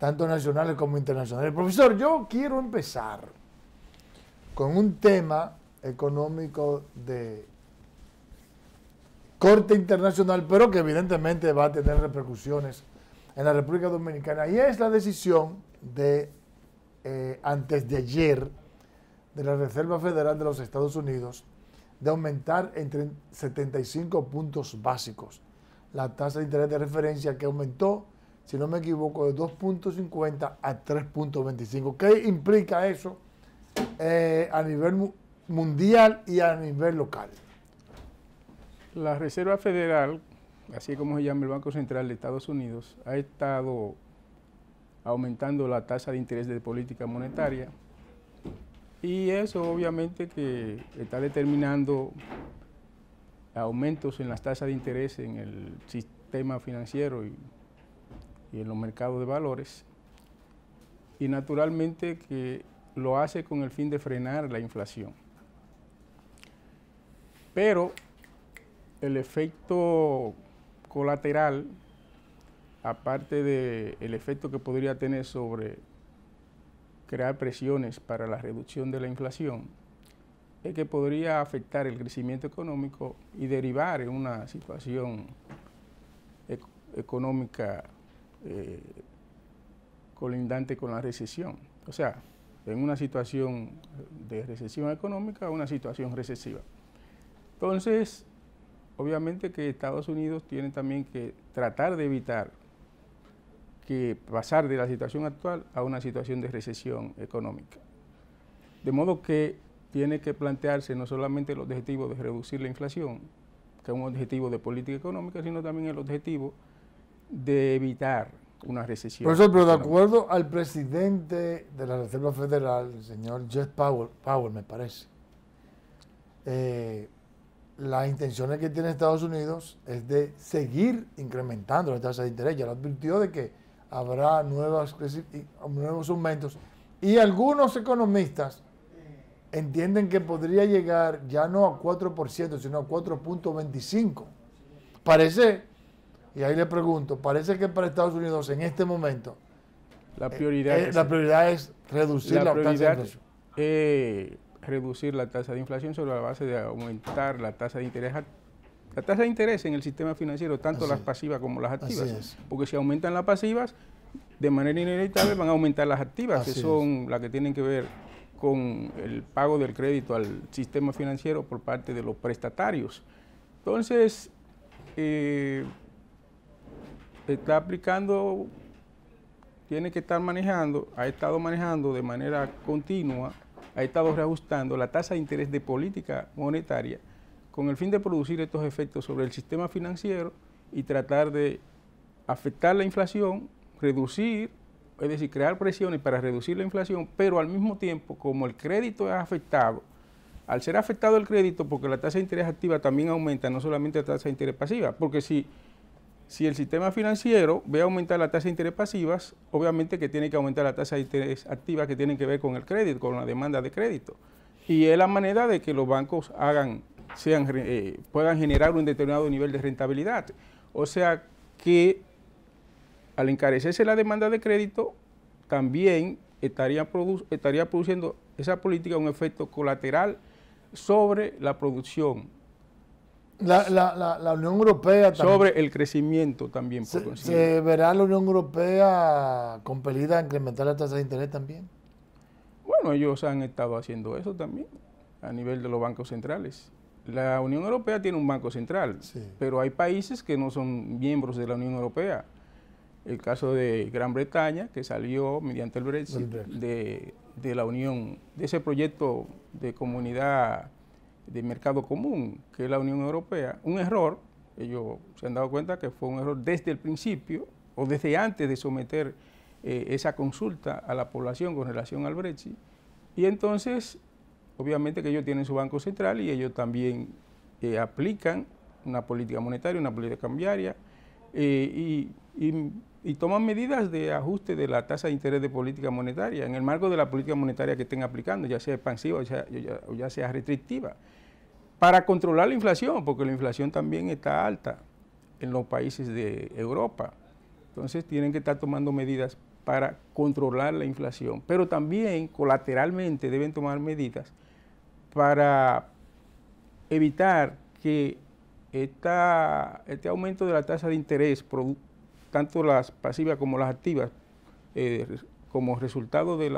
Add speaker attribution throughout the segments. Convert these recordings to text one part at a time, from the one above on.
Speaker 1: tanto nacionales como internacionales. Profesor, yo quiero empezar con un tema económico de corte internacional, pero que evidentemente va a tener repercusiones en la República Dominicana, y es la decisión de eh, antes de ayer de la Reserva Federal de los Estados Unidos de aumentar entre 75 puntos básicos la tasa de interés de referencia que aumentó si no me equivoco, de 2.50 a 3.25. ¿Qué implica eso eh, a nivel mundial y a nivel local?
Speaker 2: La Reserva Federal, así como se llama el Banco Central de Estados Unidos, ha estado aumentando la tasa de interés de política monetaria y eso obviamente que está determinando aumentos en las tasas de interés en el sistema financiero y y en los mercados de valores. Y naturalmente que lo hace con el fin de frenar la inflación. Pero el efecto colateral, aparte del efecto que podría tener sobre crear presiones para la reducción de la inflación, es que podría afectar el crecimiento económico y derivar en una situación económica eh, colindante con la recesión. O sea, en una situación de recesión económica a una situación recesiva. Entonces, obviamente que Estados Unidos tiene también que tratar de evitar que pasar de la situación actual a una situación de recesión económica. De modo que tiene que plantearse no solamente el objetivo de reducir la inflación, que es un objetivo de política económica, sino también el objetivo de evitar una recesión. eso, pero de acuerdo
Speaker 1: al presidente de la Reserva Federal, el señor Jeff Powell, Powell me parece, eh, las intenciones que tiene Estados Unidos es de seguir incrementando las tasas de interés. Ya lo advirtió de que habrá nuevos aumentos. Y algunos economistas entienden que podría llegar ya no a 4%, sino a 4.25. Parece y ahí le pregunto, parece que para Estados Unidos en este momento la prioridad, eh, es, la prioridad es reducir la, tasa de inflación.
Speaker 2: reducir la tasa de inflación sobre la base de aumentar la tasa de interés. La tasa de interés en el sistema financiero, tanto las pasivas como las activas. Porque si aumentan las pasivas, de manera inevitable van a aumentar las activas, que son las que tienen que ver con el pago del crédito al sistema financiero por parte de los prestatarios. Entonces, eh, está aplicando, tiene que estar manejando, ha estado manejando de manera continua, ha estado reajustando la tasa de interés de política monetaria con el fin de producir estos efectos sobre el sistema financiero y tratar de afectar la inflación, reducir, es decir, crear presiones para reducir la inflación, pero al mismo tiempo, como el crédito es afectado, al ser afectado el crédito, porque la tasa de interés activa también aumenta, no solamente la tasa de interés pasiva, porque si si el sistema financiero ve aumentar la tasa de interés pasivas, obviamente que tiene que aumentar la tasa de interés activa que tienen que ver con el crédito, con la demanda de crédito. Y es la manera de que los bancos hagan, eh, puedan generar un determinado nivel de rentabilidad. O sea que al encarecerse la demanda de crédito, también estaría produciendo esa política un efecto colateral sobre la producción
Speaker 1: la, Unión Europea también. Sobre
Speaker 2: el crecimiento también. Por se, ¿Se
Speaker 1: verá la Unión Europea compelida a incrementar la tasa de interés también? Bueno, ellos han estado
Speaker 2: haciendo eso también a nivel de los bancos centrales. La Unión Europea tiene un banco central, pero hay países que no son miembros de la Unión Europea. El caso de Gran Bretaña, que salió mediante el Brexit, De, de, la Unión, de ese proyecto de comunidad de mercado común, que es la Unión Europea, un error, ellos se han dado cuenta que fue un error desde el principio o desde antes de someter eh, esa consulta a la población con relación al Brexit, y entonces, obviamente que ellos tienen su Banco Central y ellos también eh, aplican una política monetaria, una política cambiaria, eh, y y toman medidas de ajuste de la tasa de interés de política monetaria en el marco de la política monetaria que estén aplicando, ya sea expansiva o ya, sea restrictiva, para controlar la inflación, porque la inflación también está alta en los países de Europa. Entonces tienen que estar tomando medidas para controlar la inflación, pero también colateralmente deben tomar medidas para evitar que esta, este aumento de la tasa de interés producto tanto las pasivas como las activas, eh, como resultado del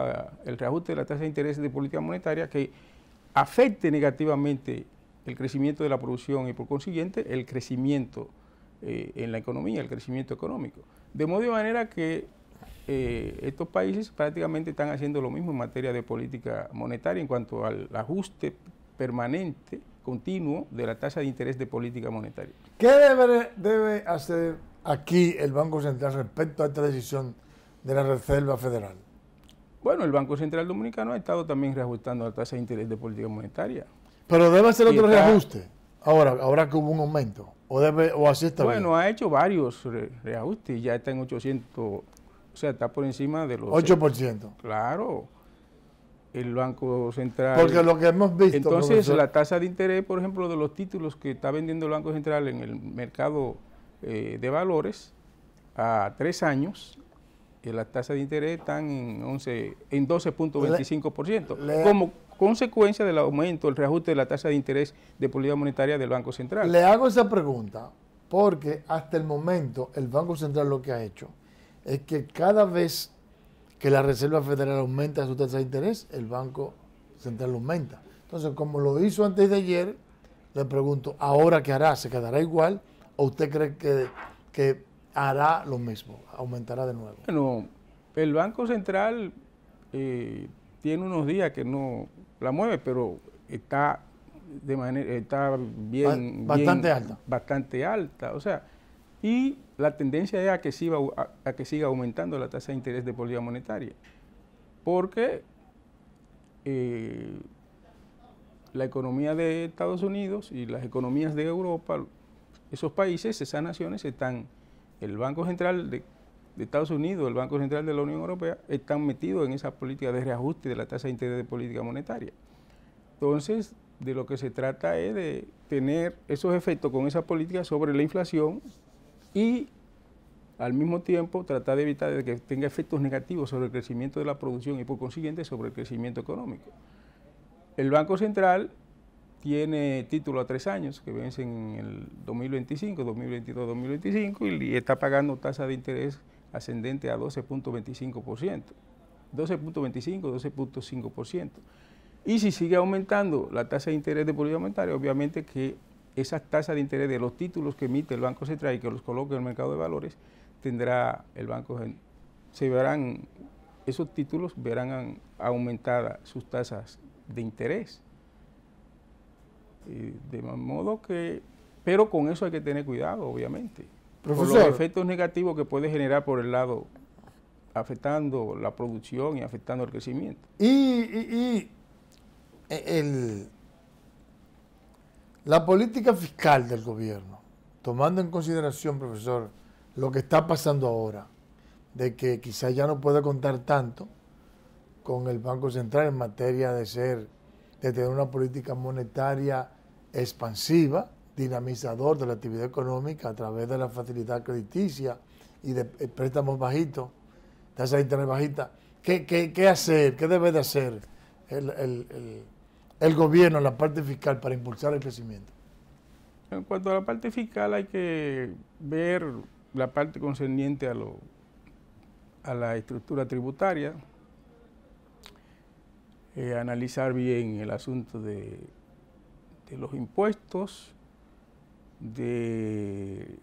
Speaker 2: reajuste de la tasa de interés de política monetaria, que afecte negativamente el crecimiento de la producción y por consiguiente el crecimiento eh, en la economía, el crecimiento económico. De modo de manera que eh, estos países prácticamente están haciendo lo mismo en materia de política monetaria en cuanto al ajuste permanente, continuo, de la tasa de interés de política monetaria.
Speaker 1: ¿Qué debe hacer aquí el Banco Central respecto a esta decisión de la Reserva Federal?
Speaker 2: Bueno, el Banco Central Dominicano ha estado también reajustando la tasa de interés de política monetaria.
Speaker 1: Pero debe hacer otro reajuste ahora, ahora que hubo un aumento. O, debe, o así está Bueno,
Speaker 2: ha hecho varios reajustes reajustes, ya está en 800, o sea, está por encima de los... 8%. claro, el Banco Central... Porque lo que hemos visto... Entonces, la tasa de interés, por ejemplo, de los títulos que está vendiendo el Banco Central en el mercado eh, de valores a tres años y las tasas de interés están en, 11, en 12.25%, como consecuencia del aumento, el reajuste de la tasa de interés de política monetaria del Banco Central.
Speaker 1: Le hago esa pregunta porque hasta el momento el Banco Central lo que ha hecho es que cada vez que la Reserva Federal aumenta su tasa de interés, el Banco Central aumenta. Entonces, como lo hizo antes de ayer, le pregunto, ¿ahora qué hará? ¿Se quedará igual? ¿O usted cree que, que hará lo mismo, aumentará de nuevo? Bueno,
Speaker 2: el Banco Central eh, tiene unos días que no la mueve, pero está de manera está bien bastante alta bastante alta o sea y la tendencia es a que siga que siga aumentando la tasa de interés de política monetaria porque eh, la economía de Estados Unidos y las economías de Europa esos países, esas naciones están, el Banco Central de, Estados Unidos, el Banco Central de la Unión Europea, están metidos en esa política de reajuste de la tasa de interés de política monetaria. Entonces, de lo que se trata es de tener esos efectos con esa política sobre la inflación y al mismo tiempo tratar de evitar que tenga efectos negativos sobre el crecimiento de la producción y por consiguiente sobre el crecimiento económico. El Banco Central tiene título a tres años, que vence en el 2025, 2022, 2025, y está pagando tasa de interés ascendente a 12.25%, 12.25, 12.5%. Y si sigue aumentando la tasa de interés de política monetaria, obviamente que esa tasa de interés de los títulos que emite el Banco Central y que los coloque en el mercado de valores, tendrá el Banco se verán, esos títulos verán aumentadas sus tasas de interés. Eh, de modo que, pero con eso hay que tener cuidado, obviamente. Profesor. Por los efectos negativos que puede generar por el lado afectando la producción y afectando el crecimiento. Y, y, y
Speaker 1: e, la política fiscal del gobierno, tomando en consideración, profesor, lo que está pasando ahora, de que quizás ya no puede contar tanto con el Banco Central en materia de ser de tener una política monetaria expansiva, dinamizador de la actividad económica a través de la facilidad crediticia y de eh, préstamos bajitos, tasas de interés bajitas. ¿Qué, ¿Qué, hacer? ¿Qué debe de hacer el, gobierno la parte fiscal para impulsar el crecimiento?
Speaker 2: En cuanto a la parte fiscal, hay que ver la parte concerniente a, lo, a la estructura tributaria, eh, analizar bien el asunto de, los impuestos, de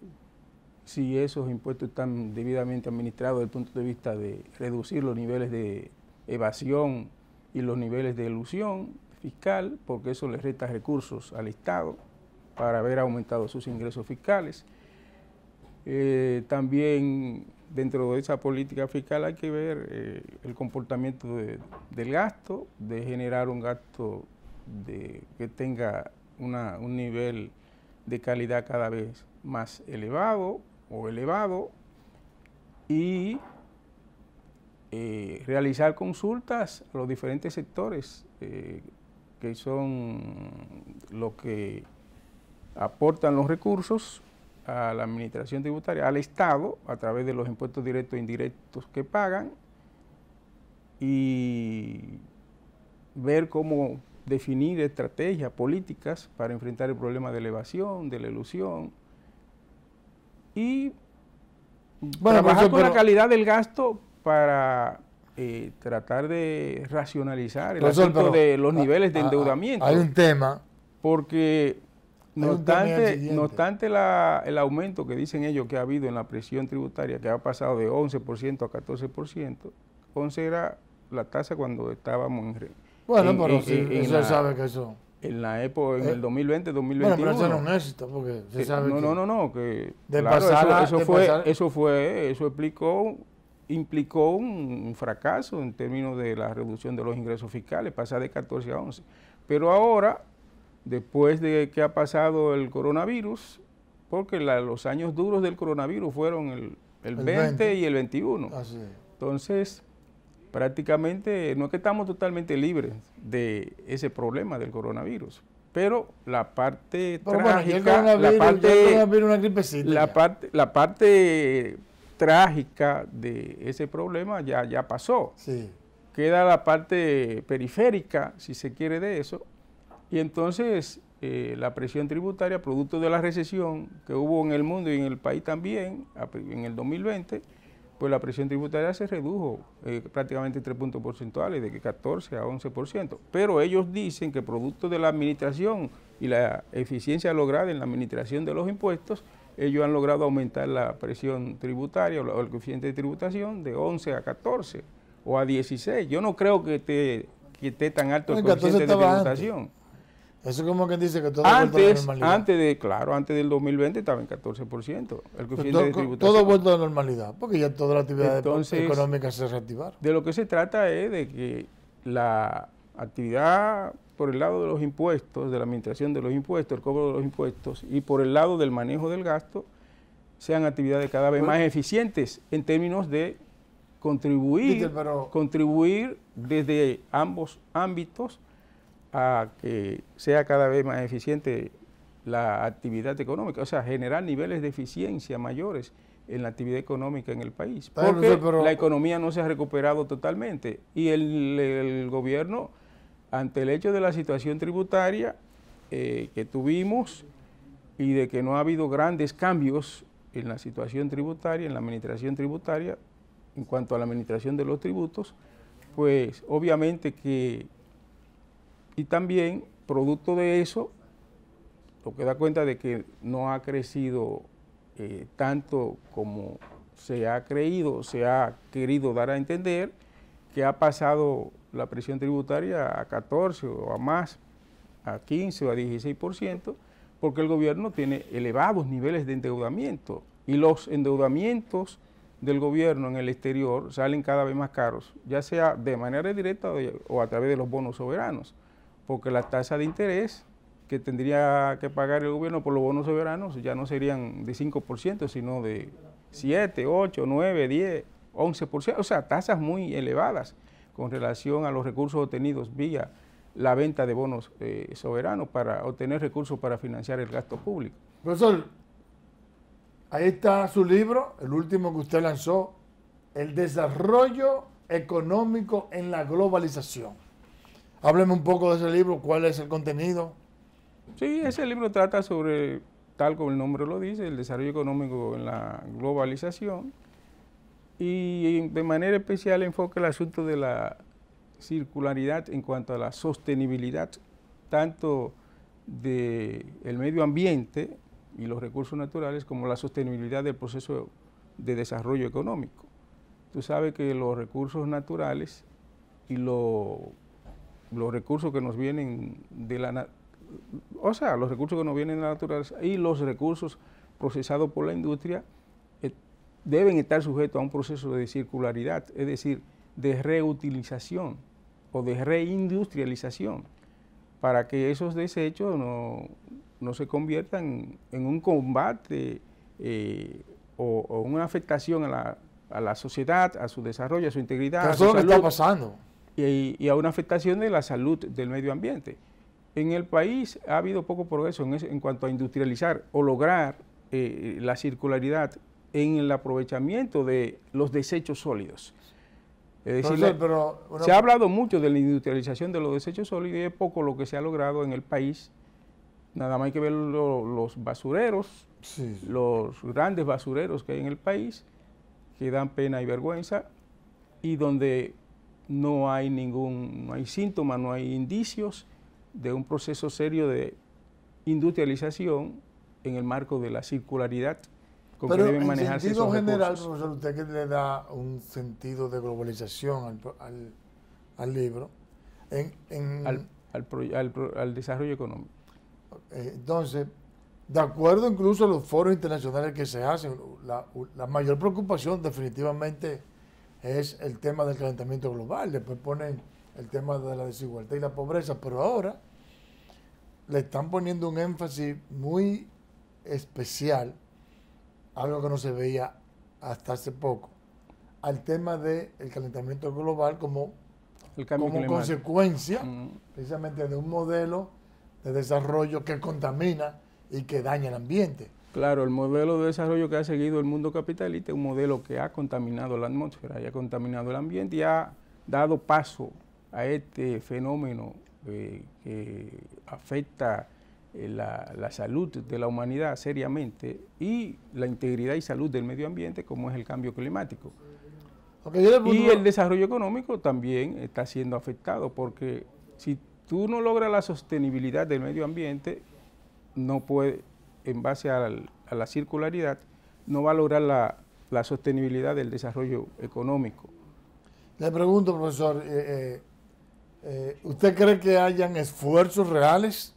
Speaker 2: si esos impuestos están debidamente administrados desde el punto de vista de reducir los niveles de evasión y los niveles de ilusión fiscal, porque eso le resta recursos al Estado para haber aumentado sus ingresos fiscales. Eh, también dentro de esa política fiscal hay que ver eh, el comportamiento del gasto, de generar un gasto que tenga un nivel de calidad cada vez más elevado o elevado y eh, realizar consultas a los diferentes sectores eh, que son los que aportan los recursos a la administración tributaria, al Estado, a través de los impuestos directos e indirectos que pagan, y ver cómo definir estrategias, políticas para enfrentar el problema de elevación, de la ilusión, y bueno, trabajar con la calidad del gasto para eh, tratar de racionalizar el asunto de los niveles de endeudamiento. Hay un tema. Porque no obstante, el aumento que dicen ellos que ha habido en la presión tributaria, que ha pasado de 11% a 14%, 11 era la tasa cuando estábamos en... Bueno, pero sí, sabe que eso... En la época, en eh, el 2020, 2021. pero eso no es porque se eh, sabe no, que... No, no, no, que... De eso, fue, eso explicó implicó un fracaso en términos de la reducción de los ingresos fiscales, pasar de 14 a 11. Pero ahora después de que ha pasado el coronavirus, porque los años duros del coronavirus fueron el, 20, y el 21. Entonces, prácticamente no es que estamos totalmente libres de ese problema del coronavirus, pero la parte trágica, la parte, la parte, la parte trágica de ese problema ya, ya pasó. Queda la parte periférica, si se quiere de eso, y entonces eh, la presión tributaria, producto de la recesión que hubo en el mundo y en el país también en el 2020, pues la presión tributaria se redujo eh, prácticamente tres puntos porcentuales, de 14 a 11%. Pero ellos dicen que producto de la administración y la eficiencia lograda en la administración de los impuestos, ellos han logrado aumentar la presión tributaria o el coeficiente de tributación de 11 a 14 o a 16. Yo no creo que esté, esté tan alto el coeficiente de tributación.
Speaker 1: Eso es como quien dice que todo antes, a la normalidad?
Speaker 2: antes de, claro, antes del 2020 estaba en 14%. El coeficiente Todo vuelto
Speaker 1: a la normalidad, porque ya toda la actividad económica se reactivaron.
Speaker 2: De lo que se trata es de que la actividad por el lado de los impuestos, de la administración de los impuestos, el cobro de los impuestos y por el lado del manejo del gasto, sean actividades cada vez más eficientes en términos de contribuir, contribuir desde ambos ámbitos a que sea cada vez más eficiente la actividad económica, o sea, generar niveles de eficiencia mayores en la actividad económica en el país. Porque la economía no se ha recuperado totalmente y el, gobierno, ante el hecho de la situación tributaria eh, que tuvimos y de que no ha habido grandes cambios en la situación tributaria, en la administración tributaria, en cuanto a la administración de los tributos, pues obviamente que y también, producto de eso, lo que da cuenta de que no ha crecido eh, tanto como se ha creído, se ha querido dar a entender, que ha pasado la presión tributaria a 14 o a más, a 15 o a 16%, porque el gobierno tiene elevados niveles de endeudamiento y los endeudamientos del gobierno en el exterior salen cada vez más caros, ya sea de manera directa o a través de los bonos soberanos porque la tasa de interés que tendría que pagar el gobierno por los bonos soberanos ya no serían de 5%, sino de 7, 8, 9, 10, 11%, o sea, tasas muy elevadas con relación a los recursos obtenidos vía la venta de bonos eh, soberanos para obtener recursos para financiar el gasto público. Profesor,
Speaker 1: ahí está su libro, el último que usted lanzó, El desarrollo económico en la globalización. Hábleme un poco de ese libro, cuál es el contenido. Sí, ese libro trata sobre, tal como el nombre
Speaker 2: lo dice, el desarrollo económico en la globalización y de manera especial enfoca el asunto de la circularidad en cuanto a la sostenibilidad, tanto del medio ambiente y los recursos naturales como la sostenibilidad del proceso de desarrollo económico. Tú sabes que los recursos naturales y lo los recursos que nos vienen de la o sea, los recursos que nos vienen de naturaleza y los recursos procesados por la industria eh, deben estar sujetos a un proceso de circularidad, es decir, de reutilización o de reindustrialización, para que esos desechos no, se conviertan en un combate eh, o, una afectación a la, a la, sociedad, a su desarrollo, a su integridad. ¿qué lo que está pasando y, a una afectación de la salud del medio ambiente. En el país ha habido poco progreso en, cuanto a industrializar o lograr eh, eh, la circularidad en el aprovechamiento de los desechos sólidos. se ha hablado mucho de la industrialización de los desechos sólidos y es poco lo que se ha logrado en el país. Nada más hay que ver los basureros, los grandes basureros que hay en el país, que dan pena y vergüenza, y donde no hay ningún, no hay síntoma, no hay indicios de un proceso serio de industrialización en el marco de la circularidad con que deben manejarse en sentido general,
Speaker 1: profesor, usted que le da un sentido de globalización al, al, libro, al, desarrollo económico. Eh, entonces, de acuerdo incluso a los foros internacionales que se hacen, la, la mayor preocupación definitivamente es el tema del calentamiento global, después ponen el tema de la desigualdad y la pobreza, pero ahora le están poniendo un énfasis muy especial, algo que no se veía hasta hace poco, al tema del calentamiento global como, consecuencia precisamente de un modelo de desarrollo que contamina y que daña el ambiente.
Speaker 2: Claro, el modelo de desarrollo que ha seguido el mundo capitalista es un modelo que ha contaminado la atmósfera, y ha contaminado el ambiente y ha dado paso a este fenómeno eh, que afecta eh, la, salud de la humanidad seriamente y la integridad y salud del medio ambiente, como es el cambio climático.
Speaker 1: y el
Speaker 2: desarrollo económico también está siendo afectado, porque si tú no logras la sostenibilidad del medio ambiente, no puedes en base a la circularidad, no va a lograr la, la, sostenibilidad del desarrollo económico.
Speaker 1: Le pregunto, profesor, eh, eh, eh, ¿usted cree que hayan esfuerzos reales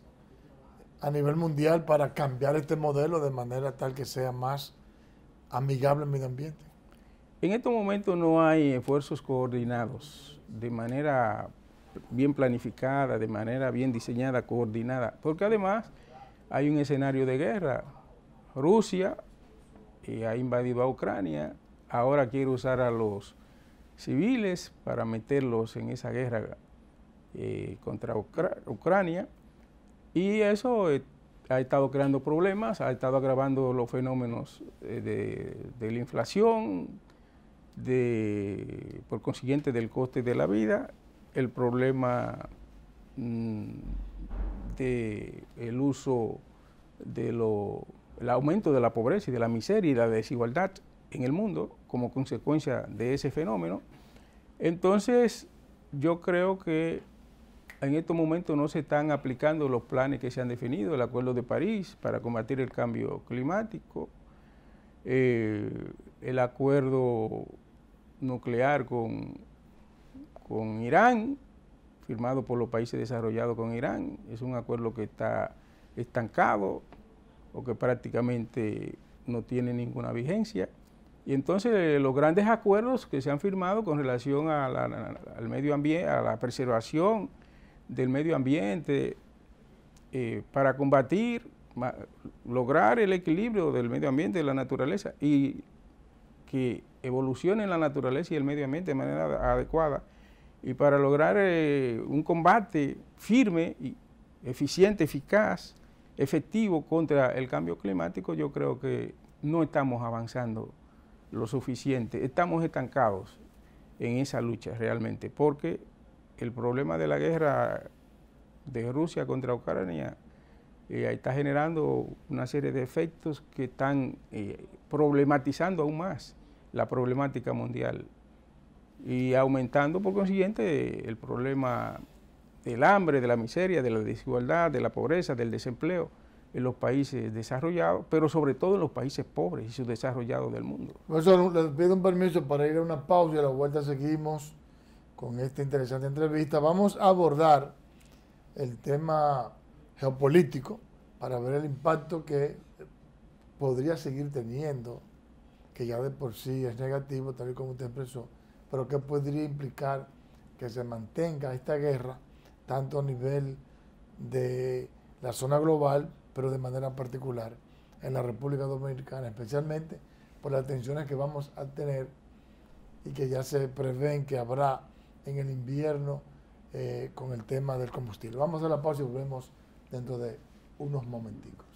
Speaker 1: a nivel mundial para cambiar este modelo de manera tal que sea más amigable al medio ambiente?
Speaker 2: En estos momentos no hay esfuerzos coordinados de manera bien planificada, de manera bien diseñada, coordinada, porque además hay un escenario de guerra. Rusia eh, ha invadido a Ucrania, ahora quiere usar a los civiles para meterlos en esa guerra eh, contra Ucrania. Y eso eh, ha estado creando problemas, ha estado agravando los fenómenos de, la inflación, por consiguiente del coste de la vida, el problema... Mm, del uso del aumento de la pobreza y de la miseria y la desigualdad en el mundo como consecuencia de ese fenómeno. Entonces, yo creo que en estos momentos no se están aplicando los planes que se han definido, el Acuerdo de París para combatir el cambio climático, eh, el acuerdo nuclear con, con Irán, firmado por los países desarrollados con Irán. Es un acuerdo que está estancado o que prácticamente no tiene ninguna vigencia. Y entonces los grandes acuerdos que se han firmado con relación a la, al medio ambiente, a la preservación del medio ambiente, eh, para combatir, lograr el equilibrio del medio ambiente, de la naturaleza, y que evolucione la naturaleza y el medio ambiente de manera adecuada, y para lograr eh, un combate firme, eficiente, eficaz, efectivo contra el cambio climático, yo creo que no estamos avanzando lo suficiente. Estamos estancados en esa lucha realmente, porque el problema de la guerra de Rusia contra Ucrania eh, está generando una serie de efectos que están eh, problematizando aún más la problemática mundial y aumentando por consiguiente el problema del hambre, de la miseria, de la desigualdad, de la pobreza, del desempleo en los países desarrollados, pero sobre todo en los países pobres y subdesarrollados del mundo.
Speaker 1: eso, les pido un permiso para ir a una pausa y a la vuelta seguimos con esta interesante entrevista. Vamos a abordar el tema geopolítico para ver el impacto que podría seguir teniendo, que ya de por sí es negativo, tal y como usted expresó, pero qué podría implicar que se mantenga esta guerra, tanto a nivel de la zona global, pero de manera particular en la República Dominicana, especialmente por las tensiones que vamos a tener y que ya se prevén que habrá en el invierno eh, con el tema del combustible. Vamos a la pausa y volvemos dentro de unos momenticos.